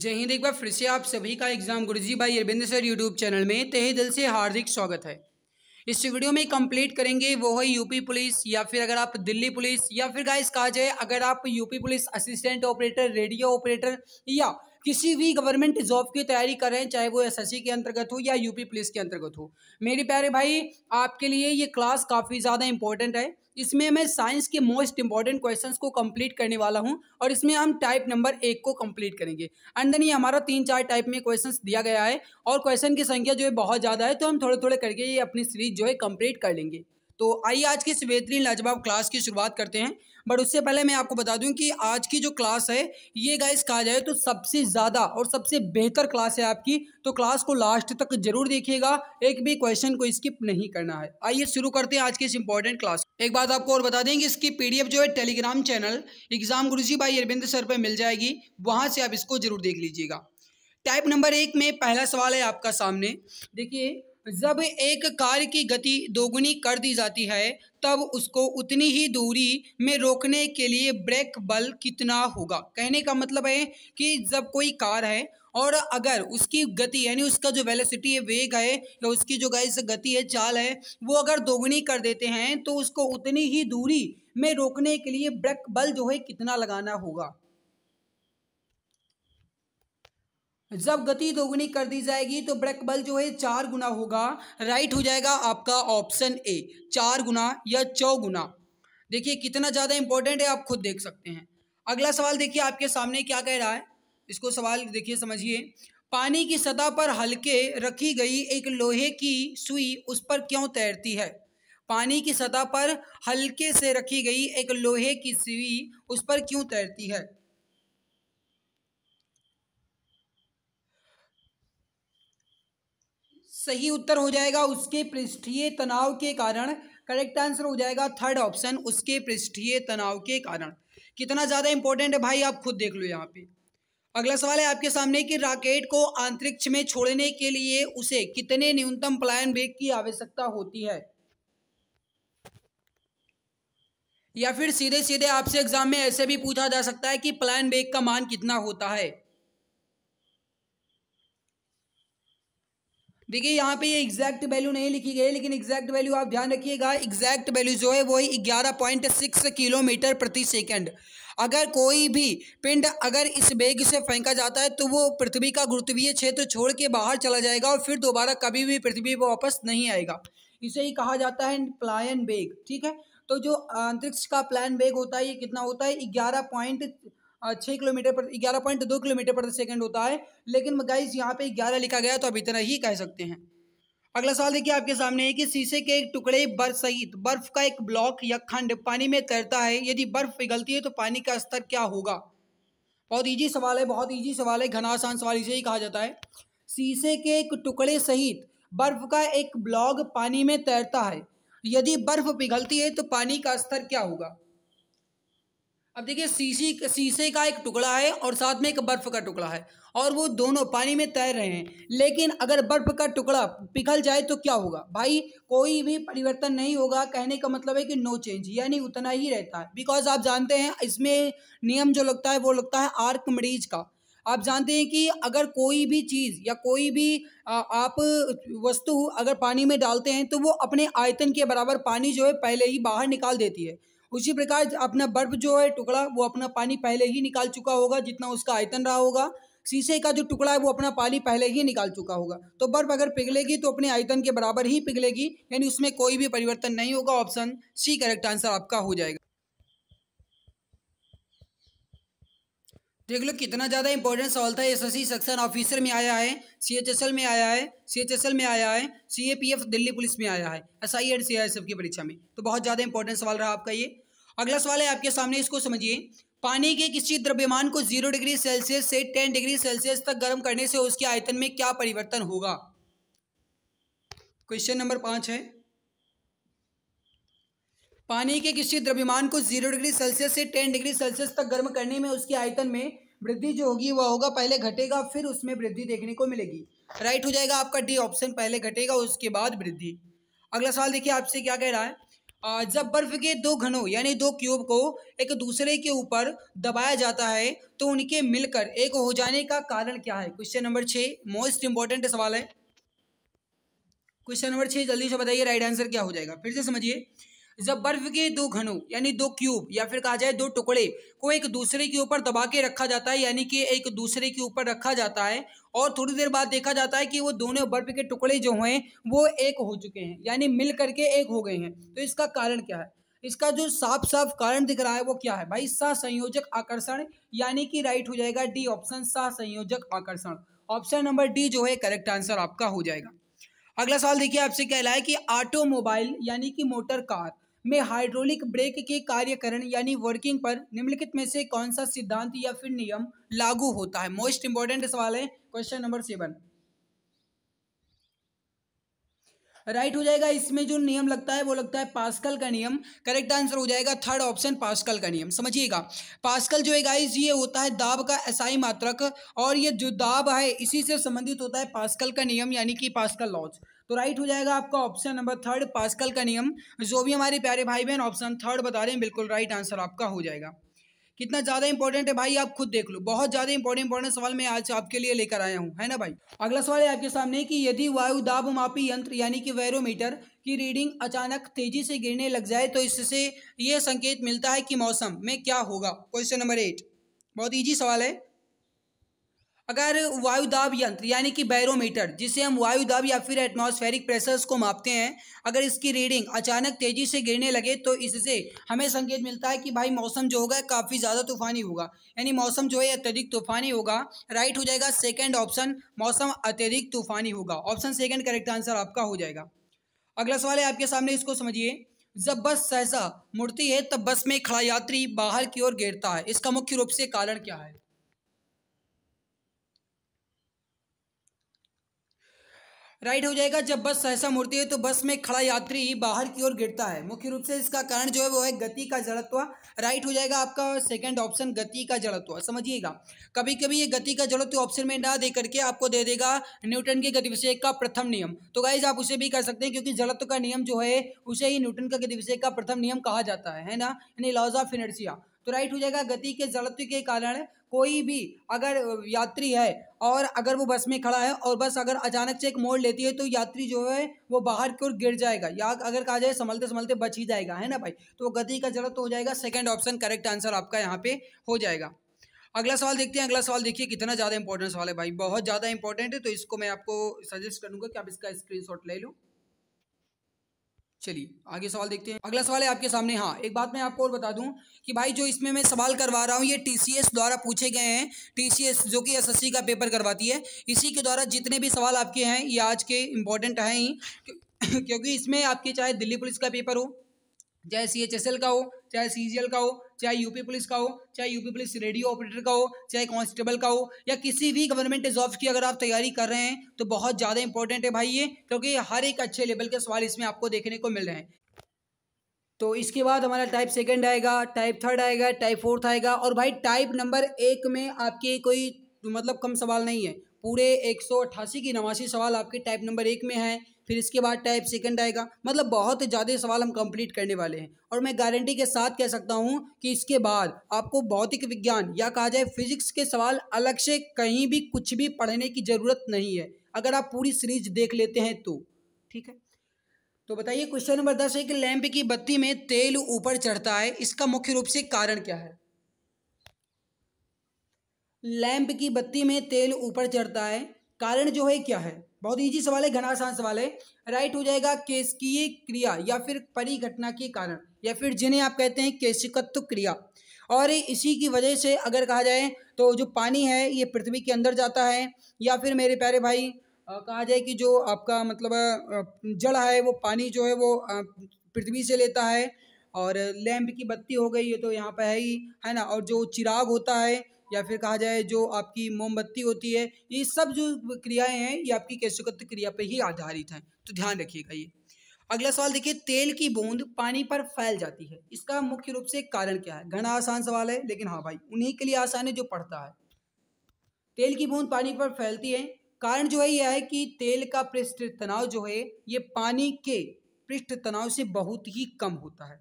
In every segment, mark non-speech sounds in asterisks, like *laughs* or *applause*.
जय हिंद एक बार फिर से आप सभी का एग्जाम गुरुजी भाई अरविंद सर यूट्यूब चैनल में तहे दिल से हार्दिक स्वागत है इस वीडियो में कंप्लीट करेंगे वो है यूपी पुलिस या फिर अगर आप दिल्ली पुलिस या फिर गाइस कहा जाए अगर आप UP police assistant operator radio operator या किसी भी गवर्नमेंट जॉब की तैयारी कर रहे हैं चाहे वो एसएससी के अंतर्गत हो या यूपी पुलिस के अंतर्गत हो मेरे प्यारे भाई आपके लिए ये क्लास काफ़ी ज़्यादा इंपॉर्टेंट है इसमें मैं साइंस के मोस्ट इंपॉर्टेंट क्वेश्चंस को कंप्लीट करने वाला हूं और इसमें हम टाइप नंबर एक को कंप्लीट करेंगे एंड देन ये हमारा तीन चार टाइप में क्वेश्चंस दिया गया है और क्वेश्चन की संख्या जो है बहुत ज़्यादा है तो हम थोड़े थोड़े करके ये अपनी सीरीज जो है कंप्लीट कर लेंगे तो आइए आज की इस बेहतरीन लाजवाब क्लास की शुरुआत करते हैं बट उससे पहले मैं आपको बता दूं कि आज की जो क्लास है ये गाइस कहा जाए तो सबसे ज़्यादा और सबसे बेहतर क्लास है आपकी तो क्लास को लास्ट तक जरूर देखिएगा एक भी क्वेश्चन को स्किप नहीं करना है आइए शुरू करते हैं आज की इस इंपॉर्टेंट क्लास एक बात आपको और बता दें कि इसकी पी जो है टेलीग्राम चैनल एग्जाम गुरुजी भाई अरविंद सर पर मिल जाएगी वहाँ से आप इसको जरूर देख लीजिएगा टाइप नंबर एक में पहला सवाल है आपका सामने देखिए जब एक कार की गति दोगुनी कर दी जाती है तब उसको उतनी ही दूरी में रोकने के लिए ब्रेक बल कितना होगा कहने का मतलब है कि जब कोई कार है और अगर उसकी गति यानी उसका जो वेलोसिटी है वेग है या उसकी जो गैस गति है चाल है वो अगर दोगुनी कर देते हैं तो उसको उतनी ही दूरी में रोकने के लिए ब्रेक बल जो है कितना लगाना होगा जब गति दोगुनी कर दी जाएगी तो ब्रेक बल जो है चार गुना होगा राइट हो जाएगा आपका ऑप्शन ए चार गुना या चौगुना देखिए कितना ज़्यादा इंपॉर्टेंट है आप खुद देख सकते हैं अगला सवाल देखिए आपके सामने क्या कह रहा है इसको सवाल देखिए समझिए पानी की सतह पर हल्के रखी गई एक लोहे की सुई उस पर क्यों तैरती है पानी की सतह पर हल्के से रखी गई एक लोहे की सुई उस पर क्यों तैरती है सही उत्तर हो जाएगा उसके पृष्ठीय तनाव के कारण करेक्ट आंसर हो जाएगा थर्ड ऑप्शन उसके पृष्ठीय तनाव के कारण कितना ज़्यादा इंपॉर्टेंट है भाई आप खुद देख लो यहाँ पे अगला सवाल है आपके सामने कि रॉकेट को अंतरिक्ष में छोड़ने के लिए उसे कितने न्यूनतम प्लायन ब्रेक की आवश्यकता होती है या फिर सीधे सीधे आपसे एग्जाम में ऐसे भी पूछा जा सकता है कि प्लान ब्रेक का मान कितना होता है देखिए यहाँ पे ये एग्जैक्ट वैल्यू नहीं लिखी गई लेकिन एग्जैक्ट वैल्यू आप ध्यान रखिएगा एग्जैक्ट वैल्यू जो है वही ग्यारह पॉइंट सिक्स किलोमीटर प्रति सेकंड अगर कोई भी पिंड अगर इस बेग से फेंका जाता है तो वो पृथ्वी का गुरुत्वीय क्षेत्र छोड़ के बाहर चला जाएगा और फिर दोबारा कभी भी पृथ्वी पर वापस नहीं आएगा इसे ही कहा जाता है प्लायन बेग ठीक है तो जो अंतरिक्ष का प्लान बेग होता है ये कितना होता है ग्यारह पॉइंट छः किलोमीटर पर ग्यारह पॉइंट दो किलोमीटर पर सेकेंड होता है लेकिन गाइज यहाँ पे ग्यारह लिखा गया तो आप इतना ही कह सकते हैं अगला सवाल देखिए आपके सामने है कि शीशे के एक टुकड़े बर्फ सहित बर्फ का एक ब्लॉक या खंड पानी में तैरता है यदि बर्फ पिघलती है तो पानी का स्तर क्या होगा बहुत ईजी सवाल है बहुत ईजी सवाल है घना आसान सवाल इसे ही कहा जाता है शीशे के एक टुकड़े सहित बर्फ का एक ब्लॉक पानी में तैरता है यदि बर्फ पिघलती है तो पानी का स्तर क्या होगा अब देखिए शीशी शीशे का एक टुकड़ा है और साथ में एक बर्फ़ का टुकड़ा है और वो दोनों पानी में तैर रहे हैं लेकिन अगर बर्फ़ का टुकड़ा पिघल जाए तो क्या होगा भाई कोई भी परिवर्तन नहीं होगा कहने का मतलब है कि नो चेंज यानी उतना ही रहता है बिकॉज आप जानते हैं इसमें नियम जो लगता है वो लगता है आर्क मरीज का आप जानते हैं कि अगर कोई भी चीज़ या कोई भी आ, आप वस्तु अगर पानी में डालते हैं तो वो अपने आयतन के बराबर पानी जो है पहले ही बाहर निकाल देती है उसी प्रकार अपना बर्फ जो है टुकड़ा वो अपना पानी पहले ही निकाल चुका होगा जितना उसका आयतन रहा होगा शीशे का जो टुकड़ा है वो अपना पानी पहले ही निकाल चुका होगा तो बर्फ अगर पिघलेगी तो अपने आयतन के बराबर ही पिघलेगी यानी उसमें कोई भी परिवर्तन नहीं होगा ऑप्शन सी करेक्ट आंसर आपका हो जाएगा देख लो कितना ज़्यादा इंपॉर्टेंट सवाल था एस एस सेक्शन ऑफिसर में आया है सी एच एस एल में आया है सी एच एस एल में आया है C A P F Delhi police में आया है S I and C I S F की परीक्षा में तो बहुत ज़्यादा इंपॉर्टेंट सवाल रहा आपका ये अगला सवाल है आपके सामने इसको समझिए पानी के किसी द्रव्यमान को जीरो डिग्री सेल्सियस से टेन डिग्री सेल्सियस तक गर्म करने से उसके आयतन में क्या परिवर्तन होगा क्वेश्चन नंबर पांच है पानी के किसी द्रव्यमान को जीरो डिग्री सेल्सियस से टेन डिग्री सेल्सियस तक गर्म करने में उसके आयतन में वृद्धि जो होगी वह होगा पहले घटेगा फिर उसमें वृद्धि देखने को मिलेगी राइट हो जाएगा आपका डी ऑप्शन पहले घटेगा उसके बाद वृद्धि अगला सवाल देखिए आपसे क्या कह रहा है जब बर्फ के दो घनों यानी दो क्यूब को एक दूसरे के ऊपर दबाया जाता है तो उनके मिलकर एक हो जाने का कारण क्या है क्वेश्चन नंबर छह मोस्ट इंपॉर्टेंट सवाल है क्वेश्चन नंबर छह जल्दी से बताइए राइट आंसर क्या हो जाएगा फिर से समझिए जब बर्फ के दो घनों यानी दो क्यूब या फिर कहा जाए दो टुकड़े को एक दूसरे के ऊपर दबा के रखा जाता है यानी कि एक दूसरे के ऊपर रखा जाता है और थोड़ी देर बाद देखा जाता है कि वो दोनों बर्फ के टुकड़े जो हैं वो एक हो चुके हैं यानी मिल करके एक हो गए हैं तो इसका कारण क्या है इसका जो साफ साफ कारण दिख रहा है वो क्या है भाई संयोजक आकर्षण यानी कि राइट हो जाएगा डी ऑप्शन संयोजक आकर्षण ऑप्शन नंबर डी जो है करेक्ट आंसर आपका हो जाएगा अगला सवाल देखिए आपसे कहला है कि ऑटोमोबाइल यानी कि मोटर कार में हाइड्रोलिक ब्रेक के कार्यकरण यानी वर्किंग पर निम्नलिखित में से कौन सा सिद्धांत या फिर नियम लागू होता है मोस्ट इंपॉर्टेंट सवाल है क्वेश्चन नंबर सेवन राइट हो जाएगा इसमें जो नियम लगता है वो लगता है पास्कल का नियम करेक्ट आंसर हो जाएगा थर्ड ऑप्शन पास्कल का नियम समझिएगा पास्कल जो है गाइस ये होता है दाब का एसआई मात्रक और ये जो दाब है इसी से संबंधित होता है पास्कल का नियम यानी कि पास्कल लॉज तो राइट हो जाएगा आपका ऑप्शन नंबर थर्ड पास्कल का नियम जो भी हमारे प्यारे भाई बहन ऑप्शन थर्ड बता रहे हैं बिल्कुल राइट आंसर आपका हो जाएगा कितना ज़्यादा इंपॉर्टेंट है भाई आप खुद देख लो बहुत ज़्यादा इंपॉर्टेंट इंपॉर्टेंट सवाल मैं आज आपके लिए लेकर आया हूँ है ना भाई अगला सवाल है आपके सामने कि यदि वायु दाब मापी यंत्र यानी कि वैरोमीटर की रीडिंग अचानक तेजी से गिरने लग जाए तो इससे यह संकेत मिलता है कि मौसम में क्या होगा क्वेश्चन नंबर एट बहुत ईजी सवाल है अगर वायुदाब यंत्र यानी कि बैरोमीटर जिसे हम वायुदाब या फिर एटमॉस्फेरिक प्रेशर्स को मापते हैं अगर इसकी रीडिंग अचानक तेज़ी से गिरने लगे तो इससे हमें संकेत मिलता है कि भाई मौसम जो होगा काफ़ी ज़्यादा तूफानी होगा यानी मौसम जो है अत्यधिक तूफानी होगा राइट हो जाएगा सेकेंड ऑप्शन मौसम अत्यधिक तूफानी होगा ऑप्शन सेकेंड करेक्ट आंसर आपका हो जाएगा अगला सवाल है आपके सामने इसको समझिए जब बस सहसा मुड़ती है तब बस में खड़ा यात्री बाहर की ओर गिरता है इसका मुख्य रूप से कारण क्या है राइट हो जाएगा जब बस सहसा मुड़ती है तो बस में खड़ा यात्री बाहर की ओर गिरता है मुख्य रूप से इसका कारण जो है वो है गति का जड़त्व राइट हो जाएगा आपका सेकंड ऑप्शन गति का जड़त्व समझिएगा कभी कभी ये गति का जड़त्व ऑप्शन में ना दे करके आपको दे देगा न्यूटन के गतिविषय का प्रथम नियम तो गाइज आप उसे भी कर सकते हैं क्योंकि जड़त्व का नियम जो है उसे ही न्यूटन का विषय का प्रथम नियम कहा जाता है है ना यानी लॉज ऑफ इनर्सिया तो राइट हो जाएगा गति के जड़त्व के कारण कोई भी अगर यात्री है और अगर वो बस में खड़ा है और बस अगर अचानक से एक मोड़ लेती है तो यात्री जो है वो बाहर की ओर गिर जाएगा या अगर कहा जाए संभलते संभलते बच ही जाएगा है ना भाई तो गति का जड़त्व हो जाएगा सेकेंड ऑप्शन करेक्ट आंसर आपका यहाँ पे हो जाएगा अगला सवाल देखते हैं अगला सवाल देखिए कितना ज़्यादा इंपॉर्टेंट सवाल है भाई बहुत ज़्यादा इंपॉर्टेंट है तो इसको मैं आपको सजेस्ट करूँगा कि आप इसका स्क्रीनशॉट ले लूँ चलिए आगे सवाल देखते हैं अगला सवाल है आपके सामने हाँ एक बात मैं आपको और बता दूं कि भाई जो इसमें मैं सवाल करवा रहा हूँ ये टीसीएस द्वारा पूछे गए हैं टीसीएस जो कि एसएससी का पेपर करवाती है इसी के द्वारा जितने भी सवाल आपके हैं ये आज के इम्पोर्टेंट हैं ही *laughs* क्योंकि इसमें आपके चाहे दिल्ली पुलिस का पेपर हो चाहे सी का हो चाहे सीजीएल का हो चाहे यूपी पुलिस का हो चाहे यूपी पुलिस रेडियो ऑपरेटर का हो चाहे कांस्टेबल का हो या किसी भी गवर्नमेंट जॉब की अगर आप तैयारी कर रहे हैं तो बहुत ज़्यादा इंपॉर्टेंट है भाई ये क्योंकि हर एक अच्छे लेवल के सवाल इसमें आपको देखने को मिल रहे हैं तो इसके बाद हमारा टाइप सेकंड आएगा टाइप थर्ड आएगा टाइप फोर्थ आएगा और भाई टाइप नंबर एक में आपके कोई मतलब कम सवाल नहीं है पूरे एक सौ की नवासी सवाल आपके टाइप नंबर एक में है फिर इसके बाद टाइप सेकंड आएगा मतलब बहुत ज़्यादा सवाल हम कंप्लीट करने वाले हैं और मैं गारंटी के साथ कह सकता हूँ कि इसके बाद आपको भौतिक विज्ञान या कहा जाए फिजिक्स के सवाल अलग से कहीं भी कुछ भी पढ़ने की ज़रूरत नहीं है अगर आप पूरी सीरीज देख लेते हैं तो ठीक है तो बताइए क्वेश्चन नंबर दस है कि लैंप की बत्ती में तेल ऊपर चढ़ता है इसका मुख्य रूप से कारण क्या है लैंप की बत्ती में तेल ऊपर चढ़ता है कारण जो है क्या है बहुत ईजी सवाल है घना आसान सवाल है राइट हो जाएगा केशकीय क्रिया या फिर परिघटना के कारण या फिर जिन्हें आप कहते हैं केशिकत्व क्रिया और इसी की वजह से अगर कहा जाए तो जो पानी है ये पृथ्वी के अंदर जाता है या फिर मेरे प्यारे भाई कहा जाए कि जो आपका मतलब जड़ है वो पानी जो है वो पृथ्वी से लेता है और लैम्प की बत्ती हो गई ये तो यहाँ पर है ही है ना और जो चिराग होता है या फिर कहा जाए जो आपकी मोमबत्ती होती है ये सब जो क्रियाएं हैं ये आपकी केशुकत्व क्रिया पर ही आधारित हैं तो ध्यान रखिएगा ये अगला सवाल देखिए तेल की बूंद पानी पर फैल जाती है इसका मुख्य रूप से कारण क्या है घना आसान सवाल है लेकिन हाँ भाई उन्हीं के लिए आसान है जो पढ़ता है तेल की बूंद पानी पर फैलती है कारण जो है यह है कि तेल का पृष्ठ तनाव जो है ये पानी के पृष्ठ तनाव से बहुत ही कम होता है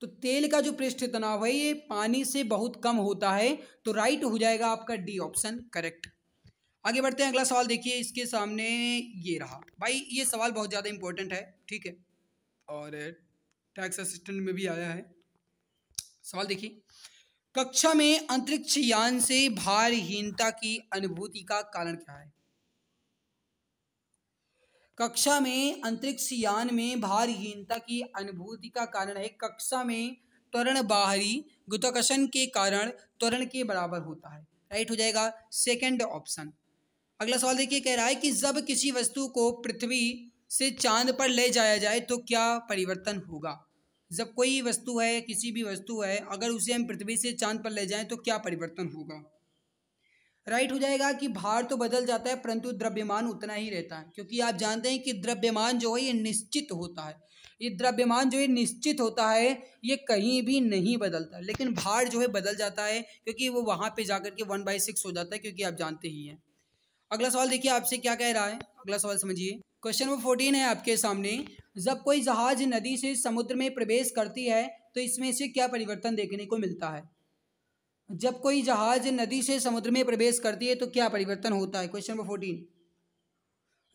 तो तेल का जो पृष्ठ तनाव है ये पानी से बहुत कम होता है तो राइट हो जाएगा आपका डी ऑप्शन करेक्ट आगे बढ़ते हैं अगला सवाल देखिए इसके सामने ये रहा भाई ये सवाल बहुत ज़्यादा इंपॉर्टेंट है ठीक है और टैक्स असिस्टेंट में भी आया है सवाल देखिए कक्षा में अंतरिक्ष यान से भारहीनता की अनुभूति का कारण क्या है कक्षा में अंतरिक्ष यान में भारहीनता की अनुभूति का कारण है कक्षा में त्वरण बाहरी गुतकर्षण के कारण त्वरण के बराबर होता है राइट हो जाएगा सेकंड ऑप्शन अगला सवाल देखिए कह रहा है कि जब किसी वस्तु को पृथ्वी से चांद पर ले जाया जाए तो क्या परिवर्तन होगा जब कोई वस्तु है किसी भी वस्तु है अगर उसे हम पृथ्वी से चांद पर ले जाएं तो क्या परिवर्तन होगा राइट हो जाएगा कि भार तो बदल जाता है परंतु द्रव्यमान उतना ही रहता है क्योंकि आप जानते हैं कि द्रव्यमान जो है ये निश्चित होता है ये द्रव्यमान जो है निश्चित होता है ये कहीं भी नहीं बदलता लेकिन भार जो है बदल जाता है क्योंकि वो वहाँ पे जाकर के वन बाई सिक्स हो जाता है क्योंकि आप जानते ही हैं अगला सवाल देखिए आपसे क्या कह रहा है अगला सवाल समझिए क्वेश्चन नंबर फोर्टीन है आपके सामने जब कोई जहाज नदी से समुद्र में प्रवेश करती है तो इसमें से क्या परिवर्तन देखने को मिलता है जब कोई जहाज नदी से समुद्र में प्रवेश करती है तो क्या परिवर्तन होता है क्वेश्चन नंबर फोर्टीन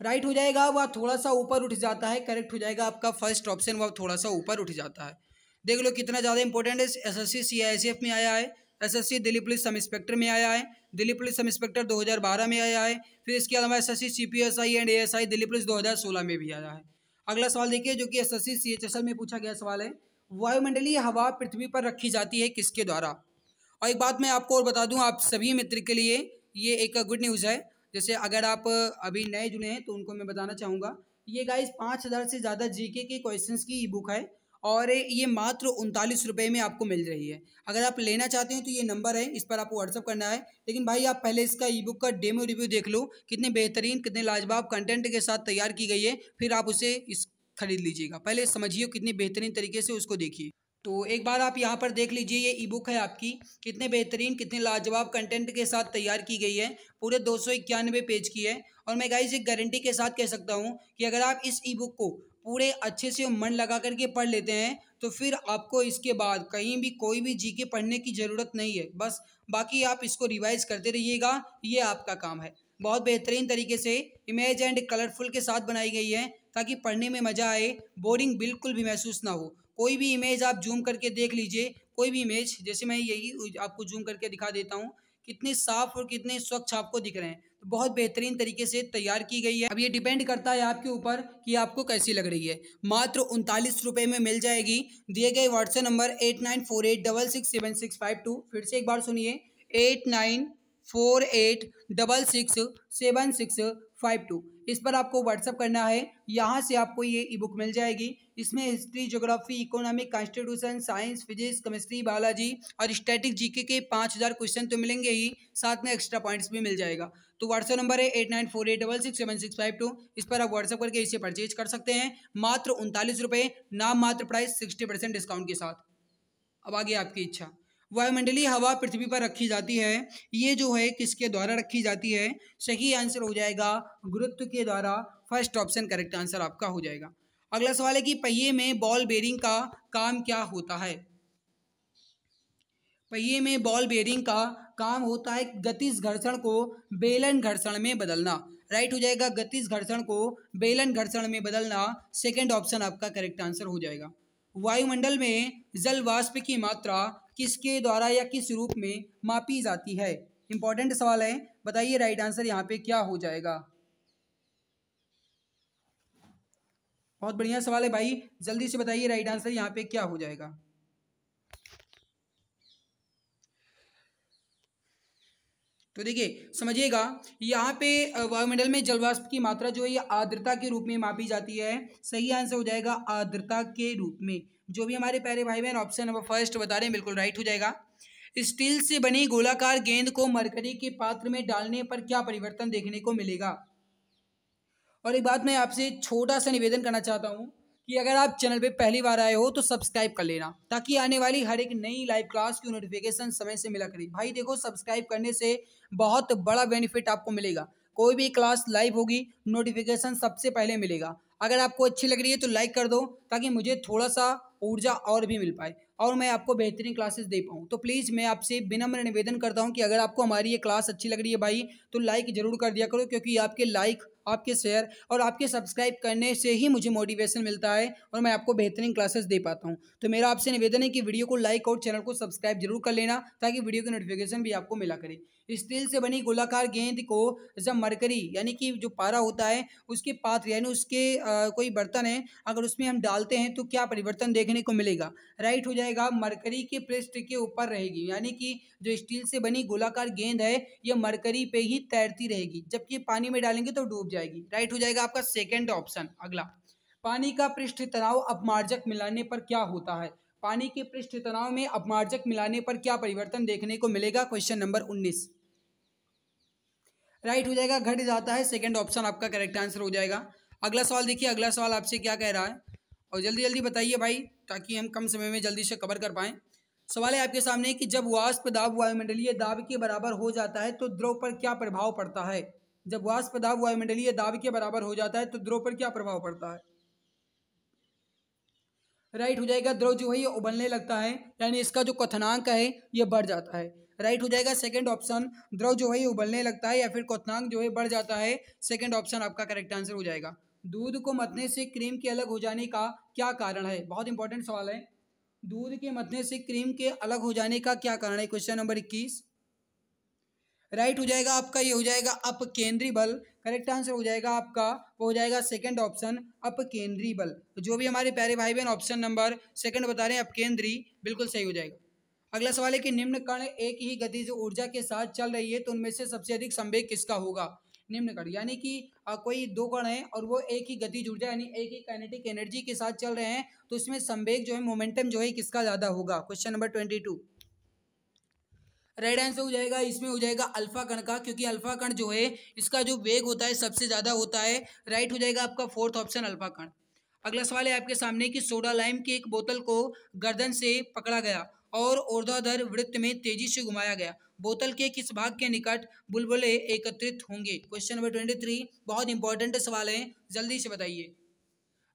राइट हो जाएगा वह थोड़ा सा ऊपर उठ जाता है करेक्ट हो जाएगा आपका फर्स्ट ऑप्शन वह थोड़ा सा ऊपर उठ जाता है देख लो कितना ज़्यादा इंपॉर्टेंट है एस सीआईएसएफ में आया है SSC Delhi police sub inspector में आया है दिल्ली पुलिस सब इंस्पेक्टर 2012 में आया है फिर इसके अलावा SSC CPSI and ASI Delhi police 2016 में भी आया है अगला सवाल देखिए जो कि एसएससी सीएचएसएल में पूछा गया सवाल है वायुमंडलीय हवा पृथ्वी पर रखी जाती है किसके द्वारा और एक बात मैं आपको और बता दूं आप सभी मित्र के लिए ये एक गुड न्यूज़ है जैसे अगर आप अभी नए जुड़े हैं तो उनको मैं बताना चाहूँगा ये गाइस पाँच हज़ार से ज़्यादा जीके के क्वेश्चंस की ई बुक है और ये मात्र उनतालीस रुपये में आपको मिल रही है अगर आप लेना चाहते हो तो ये नंबर है इस पर आपको व्हाट्सअप करना है लेकिन भाई आप पहले इसका ई बुक का डेमो रिव्यू देख लो कितने बेहतरीन कितने लाजवाब कंटेंट के साथ तैयार की गई है फिर आप उसे इस खरीद लीजिएगा पहले समझिए कितनी बेहतरीन तरीके से उसको देखिए तो एक बार आप यहाँ पर देख लीजिए ये ई बुक है आपकी कितने बेहतरीन कितने लाजवाब कंटेंट के साथ तैयार की गई है पूरे दो पेज की है और मैं गाइज एक गारंटी के साथ कह सकता हूँ कि अगर आप इस ई बुक को पूरे अच्छे से मन लगा करके पढ़ लेते हैं तो फिर आपको इसके बाद कहीं भी कोई भी जी के पढ़ने की ज़रूरत नहीं है बस बाकी आप इसको रिवाइज़ करते रहिएगा ये आपका काम है बहुत बेहतरीन तरीके से इमेज एंड कलरफुल के साथ बनाई गई है ताकि पढ़ने में मज़ा आए बोरिंग बिल्कुल भी महसूस ना हो कोई भी इमेज आप जूम करके देख लीजिए कोई भी इमेज जैसे मैं यही आपको जूम करके दिखा देता हूँ कितने साफ और कितने स्वच्छ आपको दिख रहे हैं तो बहुत बेहतरीन तरीके से तैयार की गई है अब ये डिपेंड करता है आपके ऊपर कि आपको कैसी लग रही है मात्र उनतालीस रुपये में मिल जाएगी दिए गए WhatsApp number eight nine four eight double six seven six five two फिर से एक बार सुनिए eight nine four eight double six seven six five two इस पर आपको व्हाट्सअप करना है यहाँ से आपको ये ई बुक मिल जाएगी इसमें history geography economic constitution science physics chemistry biology और स्टैटिक जीके के पाँच हज़ार क्वेश्चन तो मिलेंगे ही साथ में एक्स्ट्रा पॉइंट्स भी मिल जाएगा तो व्हाट्सअप नंबर है eight nine four eight double six seven six five two इस पर आप व्हाट्सअप करके इसे परचेज कर सकते हैं मात्र उनतालीस रुपये नाम मात्र प्राइस सिक्सटी परसेंट डिस्काउंट के साथ अब आगे आपकी इच्छा वायुमंडलीय हवा पृथ्वी पर रखी जाती है ये जो है किसके द्वारा रखी जाती है सही आंसर हो जाएगा गुरुत्व के द्वारा फर्स्ट ऑप्शन करेक्ट आंसर आपका हो जाएगा अगला सवाल है कि पहिए में बॉल बेरिंग का काम क्या होता है पहिए में बॉल बेरिंग का काम होता है गतिज घर्षण को बेलन घर्षण में बदलना राइट हो जाएगा गतिज घर्षण को बेलन घर्षण में बदलना सेकेंड ऑप्शन आपका करेक्ट आंसर हो जाएगा वायुमंडल में जल वाष्प की मात्रा किसके द्वारा या किस रूप में मापी जाती है इंपॉर्टेंट सवाल है बताइए राइट आंसर यहाँ पे क्या हो जाएगा बहुत बढ़िया सवाल है भाई जल्दी से बताइए राइट आंसर यहाँ पे क्या हो जाएगा तो देखिए समझिएगा यहाँ पे वायुमंडल में जलवाष्प की मात्रा जो है ये आर्द्रता के रूप में मापी जाती है सही आंसर हो जाएगा आर्द्रता के रूप में जो भी हमारे प्यारे भाई बहन ऑप्शन नंबर फर्स्ट बता रहे हैं बिल्कुल राइट हो जाएगा स्टील से बनी गोलाकार गेंद को मरकरी के पात्र में डालने पर क्या परिवर्तन देखने को मिलेगा और एक बात मैं आपसे छोटा सा निवेदन करना चाहता हूँ कि अगर आप चैनल पे पहली बार आए हो तो सब्सक्राइब कर लेना ताकि आने वाली हर एक नई लाइव क्लास की नोटिफिकेशन समय से मिला करे भाई देखो सब्सक्राइब करने से बहुत बड़ा बेनिफिट आपको मिलेगा कोई भी क्लास लाइव होगी नोटिफिकेशन सबसे पहले मिलेगा अगर आपको अच्छी लग रही है तो लाइक कर दो ताकि मुझे थोड़ा सा ऊर्जा और भी मिल पाए और मैं आपको बेहतरीन क्लासेस दे पाऊँ तो प्लीज़ मैं आपसे विनम्र निवेदन करता हूँ कि अगर आपको हमारी ये क्लास अच्छी लग रही है भाई तो लाइक ज़रूर कर दिया करो क्योंकि आपके लाइक आपके शेयर और आपके सब्सक्राइब करने से ही मुझे मोटिवेशन मिलता है और मैं आपको बेहतरीन क्लासेस दे पाता हूँ तो मेरा आपसे निवेदन है कि वीडियो को लाइक और चैनल को सब्सक्राइब जरूर कर लेना ताकि वीडियो की नोटिफिकेशन भी आपको मिला करे स्टील से बनी गोलाकार गेंद को जब मरकरी यानी कि जो पारा होता है उसके पात्र यानी उसके आ, कोई बर्तन है अगर उसमें हम डालते हैं तो क्या परिवर्तन देखने को मिलेगा राइट हो जाएगा मरकरी के पृष्ठ के ऊपर रहेगी यानी कि जो स्टील से बनी गोलाकार गेंद है यह मरकरी पे ही तैरती रहेगी जबकि पानी में डालेंगे तो डूब जाएगी राइट हो जाएगा आपका सेकेंड ऑप्शन अगला पानी का पृष्ठ तनाव अपमार्जक मिलाने पर क्या होता है पानी के पृष्ठ तनाव में अपमार्जक मिलाने पर क्या परिवर्तन देखने को मिलेगा क्वेश्चन नंबर उन्नीस राइट हो जाएगा घट जाता है सेकेंड ऑप्शन आपका करेक्ट आंसर हो जाएगा अगला सवाल देखिए अगला सवाल आपसे क्या कह रहा है और जल्दी जल्दी बताइए भाई ताकि हम कम समय में जल्दी से कवर कर पाए सवाल है आपके सामने कि जब वाष्प दाब वायुमंडलीय दाब के बराबर हो जाता है तो द्रव पर क्या प्रभाव पड़ता है जब वाष्प दाब वायुमंडलीय दाब के बराबर हो जाता है तो द्रव पर क्या प्रभाव पड़ता है राइट हो जाएगा द्रव जो है ये उबलने लगता है यानी इसका जो कथनांक है ये बढ़ जाता है राइट हो जाएगा सेकंड ऑप्शन द्रव जो है ये उबलने लगता है या फिर कथनांक जो है बढ़ जाता है सेकंड ऑप्शन आपका करेक्ट आंसर हो जाएगा दूध को मतने से क्रीम के अलग हो जाने का क्या कारण है बहुत इंपॉर्टेंट सवाल है दूध के मतने से क्रीम के अलग हो जाने का क्या कारण है क्वेश्चन नंबर इक्कीस राइट हो जाएगा आपका ये हो जाएगा अप केंद्रीय बल करेक्ट आंसर हो जाएगा आपका वो हो जाएगा सेकंड ऑप्शन अप केंद्रीय बल तो जो भी हमारे प्यारे भाई बहन ऑप्शन नंबर सेकंड बता रहे हैं अप केंद्रीय बिल्कुल सही हो जाएगा अगला सवाल है कि निम्न कण एक ही गति से ऊर्जा के साथ चल रही है तो उनमें से सबसे अधिक संवेग किसका होगा निम्न कण यानी कि कोई दो कण है और वो एक ही गतिज ऊर्जा यानी एक ही काइनेटिक एनर्जी के साथ चल रहे हैं तो उसमें संवेग जो है मोमेंटम जो है किसका ज़्यादा होगा question number twenty two right answer हो जाएगा इसमें हो जाएगा अल्फा कण का क्योंकि अल्फा कण जो है इसका जो वेग होता है सबसे ज़्यादा होता है राइट हो जाएगा आपका फोर्थ ऑप्शन अल्फा कण अगला सवाल है आपके सामने कि सोडा लाइम की एक बोतल को गर्दन से पकड़ा गया और ऊर्ध्वाधर वृत्त में तेजी से घुमाया गया बोतल के किस भाग के निकट बुलबुले एकत्रित होंगे क्वेश्चन नंबर ट्वेंटी थ्री बहुत इंपॉर्टेंट सवाल है जल्दी से बताइए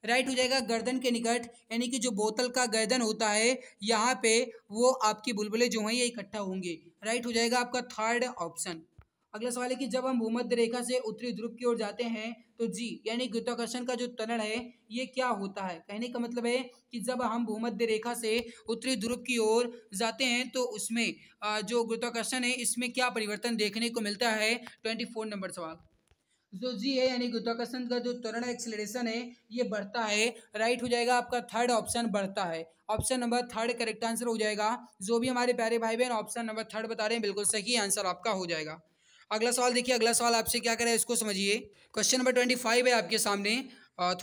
राइट हो जाएगा गर्दन के निकट यानी कि जो बोतल का गर्दन होता है यहाँ पे वो आपकी बुलबुले जो हैं ये इकट्ठा होंगे राइट हो जाएगा आपका थर्ड ऑप्शन अगला सवाल है कि जब हम भूमध्य रेखा से उत्तरी ध्रुव की ओर जाते हैं तो जी यानी गुरुत्वाकर्षण का जो तरण है ये क्या होता है कहने का मतलब है कि जब हम भूमध्य रेखा से उत्तरी ध्रुव की ओर जाते हैं तो उसमें जो गुरुत्वाकर्षण है इसमें क्या परिवर्तन देखने को मिलता है ट्वेंटी फोर नंबर सवाल जो जी है यानी गुरुत्वाकर्षण का जो त्वरण एक्सेलरेशन है ये बढ़ता है राइट हो जाएगा आपका थर्ड ऑप्शन बढ़ता है option number third correct answer हो जाएगा जो भी हमारे प्यारे भाई बहन ऑप्शन नंबर थर्ड बता रहे हैं बिल्कुल सही आंसर आपका हो जाएगा अगला सवाल देखिए अगला सवाल आपसे क्या करें इसको समझिए क्वेश्चन नंबर ट्वेंटी फाइव है आपके सामने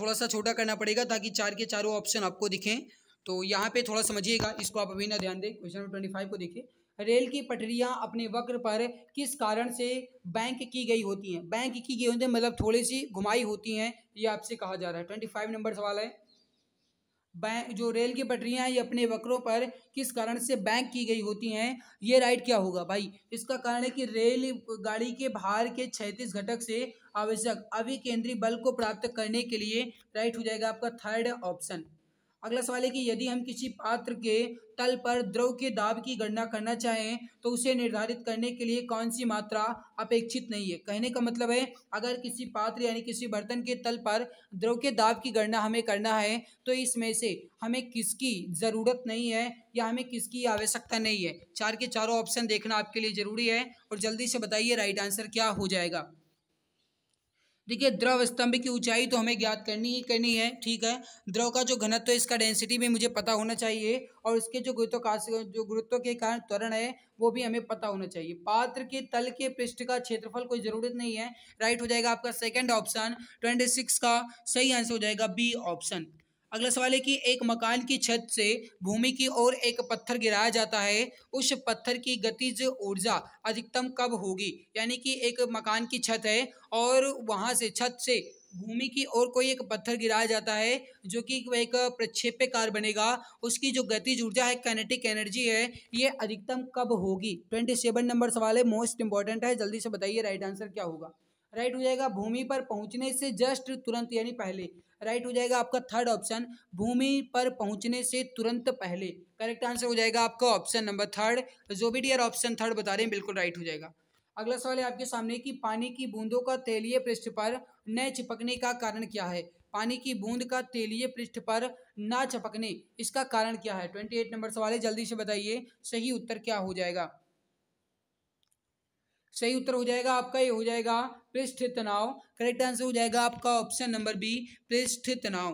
थोड़ा सा छोटा करना पड़ेगा ताकि चार के चारों ऑप्शन आपको दिखें तो यहाँ पे थोड़ा समझिएगा इसको आप अभी ना ध्यान दें क्वेश्चन नंबर ट्वेंटी फाइव को देखिए रेल की पटरियां अपने वक्र पर किस कारण से बैंक की गई होती हैं बैंक की गई होती है मतलब थोड़ी सी घुमाई होती हैं ये आपसे कहा जा रहा है ट्वेंटी फाइव नंबर सवाल है बैंक जो रेल की पटरियां ये अपने वक्रों पर किस कारण से बैंक की गई होती हैं ये राइट क्या होगा भाई इसका कारण है कि रेल गाड़ी के भार के छैतीस घटक से आवश्यक अभिकेंद्रीय बल को प्राप्त करने के लिए राइट हो जाएगा आपका थर्ड ऑप्शन अगला सवाल है कि यदि हम किसी पात्र के तल पर द्रव के दाब की गणना करना चाहें तो उसे निर्धारित करने के लिए कौन सी मात्रा अपेक्षित नहीं है कहने का मतलब है अगर किसी पात्र यानी किसी बर्तन के तल पर द्रव के दाब की गणना हमें करना है तो इसमें से हमें किसकी ज़रूरत नहीं है या हमें किसकी आवश्यकता नहीं है चार के चारों ऑप्शन देखना आपके लिए ज़रूरी है और जल्दी से बताइए राइट आंसर क्या हो जाएगा देखिए द्रव स्तंभ की ऊंचाई तो हमें ज्ञात करनी ही करनी है ठीक है द्रव का जो घनत्व है इसका डेंसिटी भी मुझे पता होना चाहिए और इसके जो गुरुत्वाकर्ष जो गुरुत्व के कारण त्वरण है वो भी हमें पता होना चाहिए पात्र के तल के पृष्ठ का क्षेत्रफल कोई ज़रूरत नहीं है राइट हो जाएगा आपका सेकेंड ऑप्शन ट्वेंटी सिक्स का सही आंसर हो जाएगा बी ऑप्शन अगला सवाल है कि एक मकान की छत से भूमि की ओर एक पत्थर गिराया जाता है उस पत्थर की गतिज ऊर्जा अधिकतम कब होगी यानी कि एक मकान की छत है और वहाँ से छत से भूमि की ओर कोई एक पत्थर गिराया जाता है जो कि एक प्रक्षेप्य कार बनेगा उसकी जो गतिज ऊर्जा है कैनेटिक एनर्जी है ये अधिकतम कब होगी ट्वेंटी सेवन नंबर सवाल है मोस्ट इंपॉर्टेंट है जल्दी से बताइए राइट आंसर क्या होगा राइट हो जाएगा भूमि पर पहुंचने से जस्ट तुरंत यानी पहले राइट हो जाएगा आपका थर्ड ऑप्शन भूमि पर पहुंचने से तुरंत पहले करेक्ट आंसर हो जाएगा आपका ऑप्शन नंबर थर्ड जो भी डियर ऑप्शन थर्ड बता रहे हैं बिल्कुल राइट हो जाएगा अगला सवाल है आपके सामने कि पानी की बूंदों का तेलीय पृष्ठ पर न चिपकने का कारण क्या है पानी की बूंद का तेलीय पृष्ठ पर ना चपकने इसका कारण क्या है ट्वेंटी एट नंबर सवाल है जल्दी से बताइए सही उत्तर क्या हो जाएगा सही उत्तर हो जाएगा आपका ये हो जाएगा पृष्ठ तनाव करेक्ट आंसर हो जाएगा आपका ऑप्शन नंबर बी पृष्ठ तनाव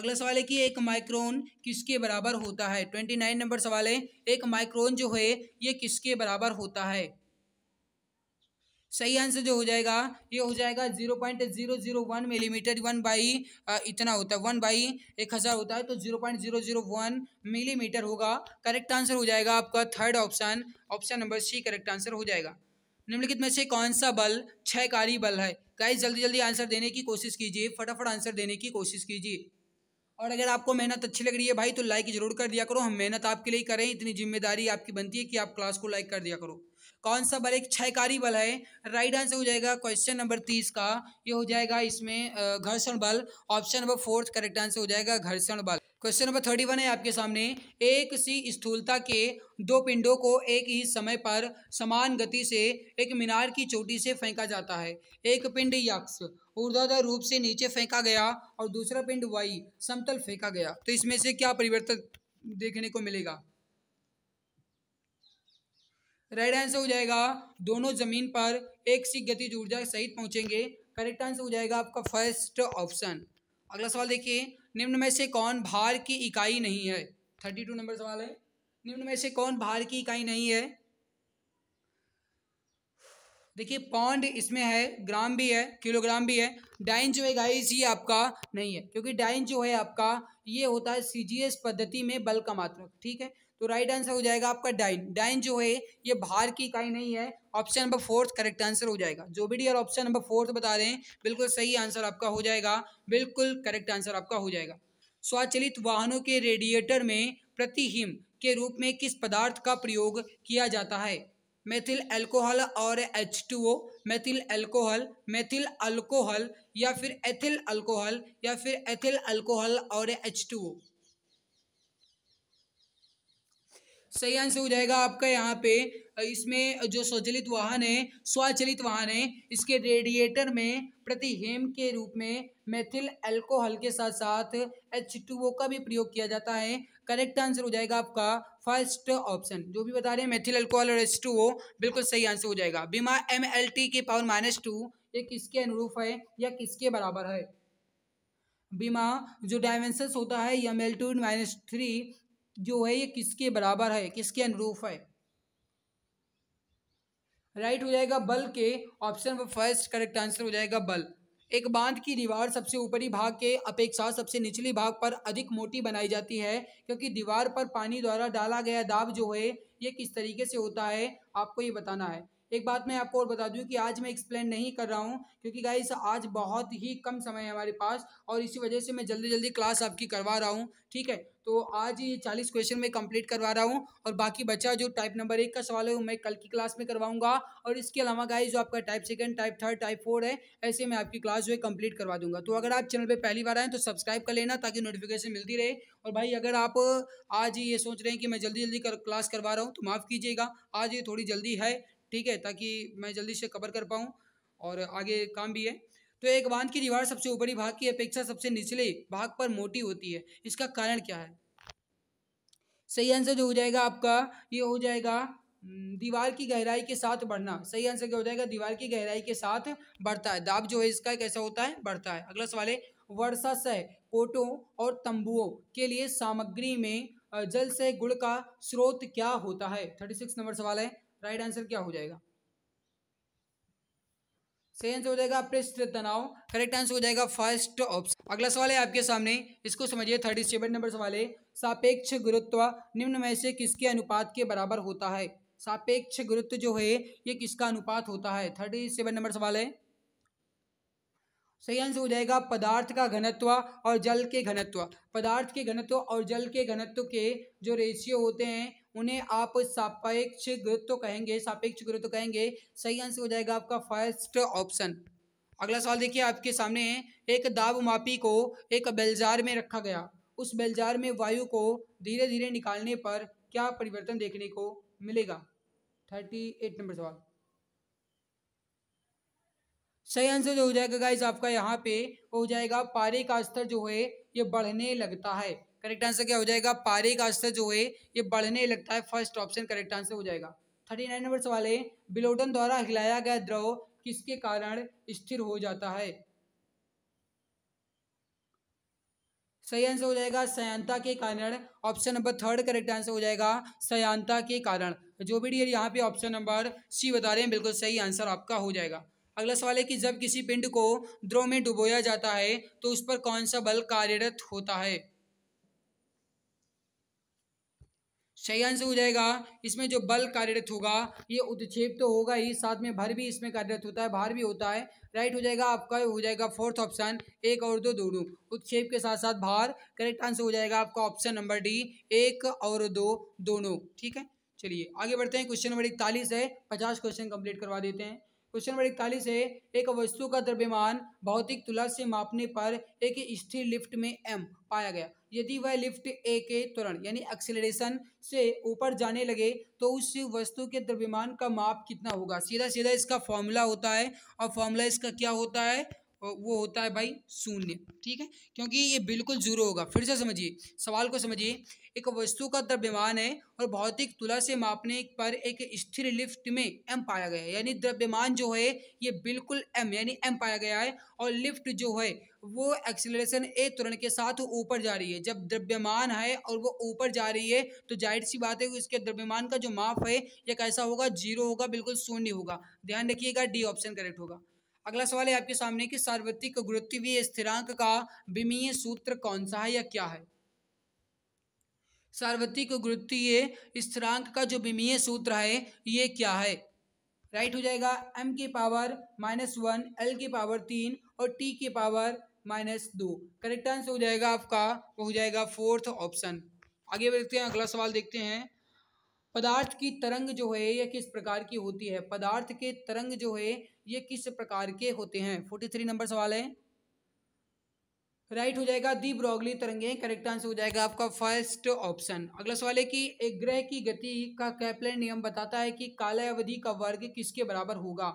अगला सवाल है कि एक माइक्रोन किसके बराबर होता है ट्वेंटी नाइन नंबर सवाल है एक माइक्रोन जो है ये किसके बराबर होता है सही आंसर जो हो जाएगा ये हो जाएगा zero point zero zero one millimetre one by इतना होता है वन बाई एक हज़ार होता है तो zero point zero zero one millimetre होगा करेक्ट आंसर हो जाएगा आपका third option option number C correct answer हो जाएगा निम्नलिखित में से कौन सा बल छयकारी बल है गाइस जल्दी जल्दी आंसर देने की कोशिश कीजिए फटाफट आंसर देने की कोशिश कीजिए और अगर आपको मेहनत अच्छी लग रही है भाई तो लाइक जरूर कर दिया करो हम मेहनत आपके लिए करें इतनी जिम्मेदारी आपकी बनती है कि आप क्लास को लाइक कर दिया करो कौन सा बल एक छयकारी बल है राइट आंसर हो जाएगा क्वेश्चन नंबर तीस का ये हो जाएगा इसमें घर्षण बल option number fourth correct answer हो जाएगा घर्षण बल क्वेश्चन नंबर थर्टी वन है आपके सामने एक सी स्थूलता के दो पिंडों को एक ही समय पर समान गति से एक मीनार की चोटी से फेंका जाता है एक पिंड यक्ष ऊर्ध्वाधर रूप से नीचे फेंका गया और दूसरा पिंड वाई समतल फेंका गया तो इसमें से क्या परिवर्तन देखने को मिलेगा राइट आंसर हो जाएगा दोनों जमीन पर एक सी गतिज ऊर्जा सहित पहुंचेंगे करेक्ट आंसर हो जाएगा आपका फर्स्ट ऑप्शन अगला सवाल देखिए निम्न में से कौन भार की इकाई नहीं है थर्टी टू नंबर सवाल है निम्न में से कौन भार की इकाई नहीं है देखिए पौंड इसमें है ग्राम भी है किलोग्राम भी है डाइन जो है गाइस ये आपका नहीं है क्योंकि डाइन जो है आपका ये होता है सीजीएस पद्धति में बल का मात्रक ठीक है तो राइट आंसर हो जाएगा आपका डाइन डाइन जो है ये भार की इकाई नहीं है option number fourth correct answer हो जाएगा जो भी डियर ऑप्शन नंबर फोर्थ बता रहे हैं बिल्कुल सही आंसर आपका हो जाएगा बिल्कुल करेक्ट आंसर आपका हो जाएगा स्वचलित वाहनों के रेडिएटर में प्रतिहिम के रूप में किस पदार्थ का प्रयोग किया जाता है मेथिल एल्कोहल और H two O methyl alcohol methyl alcohol या फिर एथिल अल्कोहल या फिर एथिल अल्कोहल और एच टू ओ सही आंसर हो जाएगा आपका यहाँ पे इसमें जो स्वचलित वाहन है स्वचलित वाहन है इसके रेडिएटर में प्रति हेम के रूप में मेथिल अल्कोहल के साथ साथ एच का भी प्रयोग किया जाता है करेक्ट आंसर हो जाएगा आपका फर्स्ट ऑप्शन जो भी बता रहे हैं मेथिल अल्कोहल और एच बिल्कुल सही आंसर हो जाएगा बीमा एम के पावर माइनस टू ये किसके अनुरूप है या किसके बराबर है बीमा जो डायमेंशन होता है M L to minus three जो है ये किसके बराबर है किसके अनुरूप है राइट हो जाएगा बल के option number first correct answer हो जाएगा बल एक बांध की दीवार सबसे ऊपरी भाग के अपेक्षा सबसे निचली भाग पर अधिक मोटी बनाई जाती है क्योंकि दीवार पर पानी द्वारा डाला गया दाब जो है ये किस तरीके से होता है आपको ये बताना है एक बात मैं आपको और बता दूँ कि आज मैं एक्सप्लेन नहीं कर रहा हूँ क्योंकि गाइस आज बहुत ही कम समय है हमारे पास और इसी वजह से मैं जल्दी जल्दी क्लास आपकी करवा रहा हूँ ठीक है तो आज ये चालीस क्वेश्चन मैं कंप्लीट करवा रहा हूँ और बाकी बचा जो टाइप नंबर एक का सवाल है वो मैं कल की क्लास में करवाऊंगा और इसके अलावा गाइस जो आपका type second type third type four है ऐसे मैं आपकी क्लास जो है कंप्लीट करवा दूंगा तो अगर आप चैनल पे पहली बार आए तो सब्सक्राइब कर लेना ताकि नोटिफिकेशन मिलती रहे और भाई अगर आप आज ये सोच रहे हैं कि मैं जल्दी जल्दी कर, क्लास करवा रहा हूँ तो माफ़ कीजिएगा आज ये थोड़ी जल्दी है ठीक है ताकि मैं जल्दी से कवर कर पाऊँ और आगे काम भी है तो एक बांध की दीवार सबसे ऊपरी भाग की अपेक्षा सबसे निचले भाग पर मोटी होती है इसका कारण क्या है सही आंसर जो हो जाएगा आपका ये हो जाएगा हम्म, दीवार की गहराई के साथ बढ़ना सही आंसर क्या हो जाएगा दीवार की गहराई के साथ बढ़ता है दाब जो है इसका कैसा होता है बढ़ता है अगला सवाल है वर्षा सह कोटों और तंबुओं के लिए सामग्री में जल से गुड़ का स्रोत क्या होता है थर्टी सिक्स नंबर सवाल है राइट आंसर क्या हो जाएगा सही आंसर हो जाएगा पृष्ठ तनाव करेक्ट आंसर हो जाएगा फर्स्ट ऑप्शन अगला सवाल है आपके सामने इसको समझिए थर्टी सेवन नंबर सवाल है सापेक्ष गुरुत्व निम्न में से किसके अनुपात के बराबर होता है सापेक्ष गुरुत्व जो है ये किसका अनुपात होता है थर्टी सेवन नंबर सवाल है सही आंसर हो जाएगा पदार्थ का घनत्व और जल के घनत्व पदार्थ के घनत्व और जल के घनत्व के जो रेशियो होते हैं उन्हें आप सापेक्ष गुरुत्व तो कहेंगे सापेक्ष गुरुत्व तो कहेंगे सही आंसर हो जाएगा आपका फर्स्ट ऑप्शन अगला सवाल देखिए आपके सामने है एक दाब मापी को एक बेलजार में रखा गया उस बेलजार में वायु को धीरे धीरे निकालने पर क्या परिवर्तन देखने को मिलेगा थर्टी एट नंबर सवाल सही आंसर जो तो हो जाएगा गाइज आपका यहाँ पे हो जाएगा पारे का स्तर जो है ये बढ़ने लगता है करेक्ट आंसर क्या हो जाएगा पारे का स्तर जो है ये बढ़ने लगता है फर्स्ट ऑप्शन करेक्ट आंसर हो जाएगा थर्टी नाइन नंबर सवाल है बिलोटन द्वारा हिलाया गया द्रव किसके कारण स्थिर हो जाता है सही आंसर हो जाएगा सयांता के कारण option number third correct answer हो जाएगा सयांता के कारण जो भी डी यहाँ पे ऑप्शन नंबर सी बता रहे हैं बिल्कुल सही आंसर आपका हो जाएगा अगला सवाल है कि जब किसी पिंड को द्रव में डुबोया जाता है तो उस पर कौन सा बल कार्यरत होता है सही आंसर हो जाएगा इसमें जो बल कार्यरत होगा ये उत्क्षेप तो होगा ही साथ में भर भी इसमें कार्यरत होता है भार भी होता है राइट हो जाएगा आपका हो जाएगा फोर्थ ऑप्शन एक और दो दोनों उत्क्षेप के साथ साथ भार करेक्ट आंसर हो जाएगा आपका ऑप्शन नंबर डी एक और दो दोनों ठीक है चलिए आगे बढ़ते हैं क्वेश्चन नंबर इकतालीस है पचास क्वेश्चन कंप्लीट करवा देते हैं क्वेश्चन नंबर इकतालीस है एक वस्तु का द्रव्यमान भौतिक तुला से मापने पर एक स्थिर लिफ्ट में एम पाया गया यदि वह लिफ्ट ए के त्वरण यानी एक्सीलरेशन से ऊपर जाने लगे तो उस वस्तु के द्रव्यमान का माप कितना होगा सीधा सीधा इसका फॉर्मूला होता है और फॉर्मूला इसका क्या होता है वो होता है भाई शून्य ठीक है क्योंकि ये बिल्कुल जीरो होगा फिर से समझिए सवाल को समझिए एक वस्तु का द्रव्यमान है और भौतिक तुला से मापने पर एक स्थिर लिफ्ट में एम पाया गया है यानी द्रव्यमान जो है ये बिल्कुल एम यानी एम पाया गया है और लिफ्ट जो है वो एक्सेलरेशन ए तुरंत के साथ ऊपर जा रही है जब द्रव्यमान है और वो ऊपर जा रही है तो जाहिर सी बात है कि इसके द्रव्यमान का जो माप है यह कैसा होगा जीरो होगा बिल्कुल शून्य होगा ध्यान रखिएगा डी ऑप्शन करेक्ट होगा अगला सवाल है आपके सामने कि सार्वत्रिक गुरुत्वीय स्थिरांक का विमीय सूत्र कौन सा है या क्या है सार्वत्रिक गुरुत्वीय स्थिरांक का जो विमीय सूत्र है ये क्या है राइट हो जाएगा एम के पावर माइनस वन एल के पावर तीन और टी के पावर माइनस दो करेक्ट आंसर हो जाएगा आपका वो हो जाएगा फोर्थ ऑप्शन आगे बढ़ते हैं अगला सवाल देखते हैं पदार्थ की तरंग जो है यह किस प्रकार की होती है पदार्थ के तरंग जो है ये किस प्रकार के होते हैं फोर्टी थ्री नंबर सवाल है राइट हो जाएगा दी ब्रॉगली तरंगे करेक्ट आंसर हो जाएगा आपका फर्स्ट ऑप्शन अगला सवाल है कि एक ग्रह की गति का कैप्लेन नियम बताता है कि कालावधि का वर्ग किसके बराबर होगा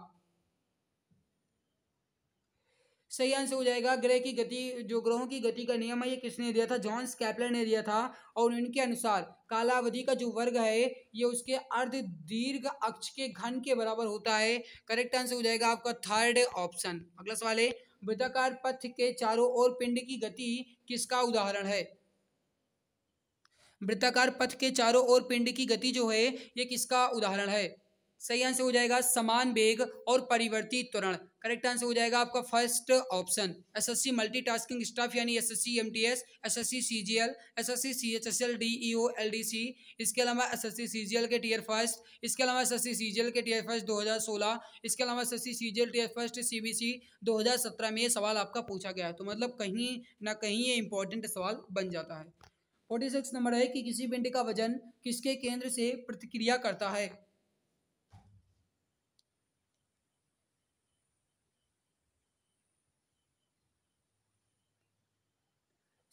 सही आंसर हो जाएगा ग्रह की गति जो ग्रहों की गति का नियम है ये किसने दिया था जॉन स्कैपलर ने दिया था और इनके अनुसार कालावधि का जो वर्ग है ये उसके अर्ध दीर्घ अक्ष के घन के बराबर होता है करेक्ट आंसर हो जाएगा आपका थर्ड ऑप्शन अगला सवाल है वृत्ताकार पथ के चारों ओर पिंड की गति किसका उदाहरण है वृत्ताकार पथ के चारों ओर पिंड की गति जो है ये किसका उदाहरण है सही आंसर हो जाएगा समान वेग और परिवर्ती त्वरण करेक्ट आंसर हो जाएगा आपका first option SSC multitasking staff यानी SSC MTS SSC CGL SSC CHSL DEO LDC इसके अलावा एसएससी सीजीएल के टीयर फर्स्ट इसके अलावा एसएससी सीजीएल के टीयर फर्स्ट 2016 इसके अलावा SSC CGL tier first CBC 2017 में ये सवाल आपका पूछा गया है तो मतलब कहीं ना कहीं ये इंपॉर्टेंट सवाल बन जाता है फोर्टी सिक्स नंबर है कि किसी पिंड का वजन किसके केंद्र से प्रतिक्रिया करता है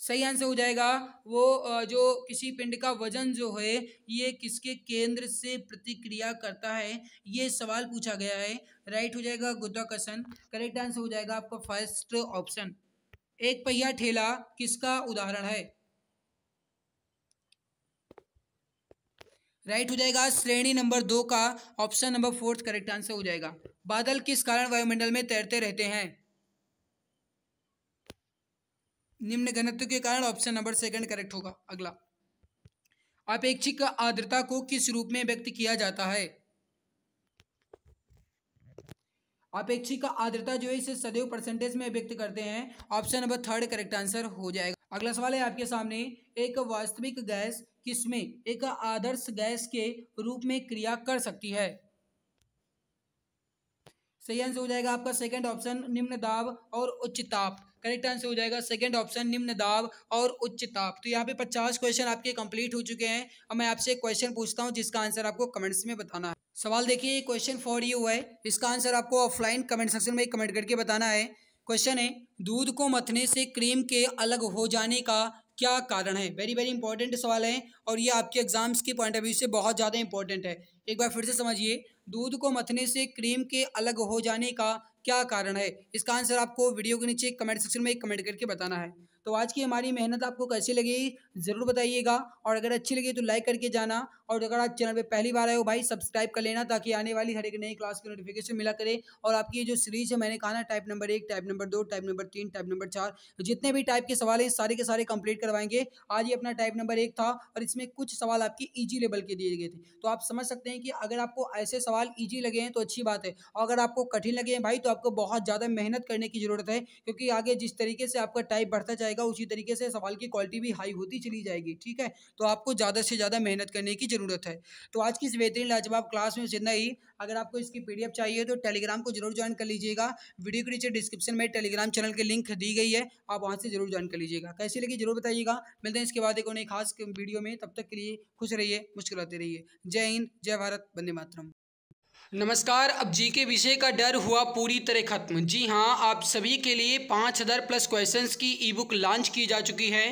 सही आंसर हो जाएगा वो जो किसी पिंड का वजन जो है ये किसके केंद्र से प्रतिक्रिया करता है ये सवाल पूछा गया है राइट हो जाएगा गुरुत्वाकर्षण करेक्ट आंसर हो जाएगा आपका फर्स्ट ऑप्शन एक पहिया ठेला किसका उदाहरण है राइट हो जाएगा श्रेणी नंबर दो का option number fourth correct answer हो जाएगा बादल किस कारण वायुमंडल में तैरते रहते हैं निम्न घनत्व के कारण ऑप्शन नंबर सेकंड करेक्ट होगा अगला अपेक्षिक आर्द्रता को किस रूप में व्यक्त किया जाता है अपेक्षिक आर्द्रता जो है इसे सदैव परसेंटेज में व्यक्त करते हैं option number third correct answer हो जाएगा अगला सवाल है आपके सामने एक वास्तविक गैस किसमें एक आदर्श गैस के रूप में क्रिया कर सकती है सही आंसर हो जाएगा आपका सेकंड ऑप्शन निम्न दाब और उच्च ताप करेक्ट आंसर हो जाएगा सेकेंड ऑप्शन निम्न दाब और उच्च ताप तो यहाँ पे पचास क्वेश्चन आपके कंप्लीट हो चुके हैं अब मैं आपसे क्वेश्चन पूछता हूँ जिसका आंसर आपको कमेंट्स में बताना है सवाल देखिए क्वेश्चन फॉर यू है इसका आंसर आपको ऑफलाइन कमेंट सेक्शन में कमेंट करके बताना है क्वेश्चन है दूध को मथने से क्रीम के अलग हो जाने का क्या कारण है वेरी वेरी इंपॉर्टेंट सवाल है और ये आपके एग्जाम्स के पॉइंट ऑफ व्यू से बहुत ज़्यादा इंपॉर्टेंट है एक बार फिर से समझिए दूध को मथने से क्रीम के अलग हो जाने का क्या कारण है इसका आंसर आपको वीडियो के नीचे कमेंट सेक्शन में एक कमेंट करके बताना है तो आज की हमारी मेहनत आपको कैसी लगी ज़रूर बताइएगा और अगर अच्छी लगी तो लाइक करके जाना और अगर आप चैनल पर पहली बार आए हो भाई सब्सक्राइब कर लेना ताकि आने वाली हर एक नई क्लास की नोटिफिकेशन मिला करे और आपकी ये जो सीरीज है मैंने कहा ना टाइप नंबर एक टाइप नंबर दो टाइप नंबर तीन टाइप नंबर चार तो जितने भी टाइप के सवाल हैं सारे के सारे कंप्लीट करवाएंगे आज ही अपना टाइप नंबर एक था और इसमें कुछ सवाल आपके ईजी लेवल के दिए गए थे तो आप समझ सकते हैं कि अगर आपको ऐसे सवाल ईजी लगे हैं तो अच्छी बात है और अगर आपको कठिन लगे हैं भाई तो आपको बहुत ज़्यादा मेहनत करने की ज़रूरत है क्योंकि आगे जिस तरीके से आपका टाइप बढ़ता जाएगा जाएगा उसी तरीके से सवाल की क्वालिटी भी हाई होती चली जाएगी ठीक है तो आपको ज़्यादा से ज़्यादा मेहनत करने की ज़रूरत है तो आज की इस बेहतरीन लाजवाब क्लास में जितना ही अगर आपको इसकी पी चाहिए तो टेलीग्राम को जरूर ज्वाइन कर लीजिएगा वीडियो के नीचे डिस्क्रिप्शन में टेलीग्राम चैनल की लिंक दी गई है आप वहाँ से जरूर ज्वाइन कर लीजिएगा कैसी लगी जरूर बताइएगा मिलते हैं इसके बाद एक उन्हें खास वीडियो में तब तक के लिए खुश रहिए मुस्कुराते रहिए जय हिंद जय भारत बंदे मातरम नमस्कार अब जी के विषय का डर हुआ पूरी तरह खत्म जी हाँ आप सभी के लिए पाँच हज़ार प्लस क्वेश्चंस की ई बुक लॉन्च की जा चुकी है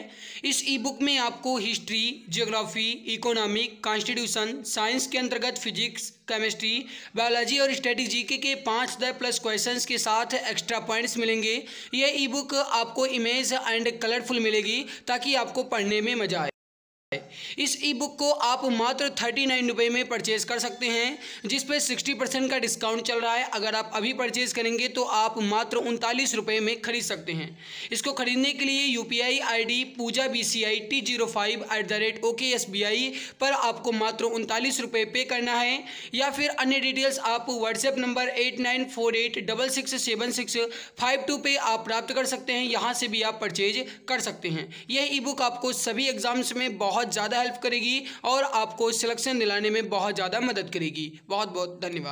इस ई बुक में आपको history geography economic constitution science के अंतर्गत फिजिक्स केमिस्ट्री बायोलॉजी और स्टैटिक जीके के पाँच हज़ार प्लस क्वेश्चंस के साथ एक्स्ट्रा पॉइंट्स मिलेंगे यह ई बुक आपको इमेज एंड कलरफुल मिलेगी ताकि आपको पढ़ने में मजा आए इस ई बुक को आप मात्र थर्टी नाइन रुपये में परचेज कर सकते हैं जिस पर सिक्सटी परसेंट का डिस्काउंट चल रहा है अगर आप अभी परचेज करेंगे तो आप मात्र उनतालीस रुपये में खरीद सकते हैं इसको खरीदने के लिए U P I I D Pooja B C I T zero five eight the rate ok S B I पर आपको मात्र उनतालीस रुपये पे करना है या फिर अन्य डिटेल्स आप WhatsApp number eight nine four eight double six seven six five two पे आप प्राप्त कर सकते हैं यहाँ से भी आप परचेज कर सकते हैं यह ई बुक आपको सभी एग्जाम्स में बहुत बहुत ज़्यादा हेल्प करेगी और आपको सिलेक्शन दिलाने में बहुत ज़्यादा मदद करेगी बहुत बहुत धन्यवाद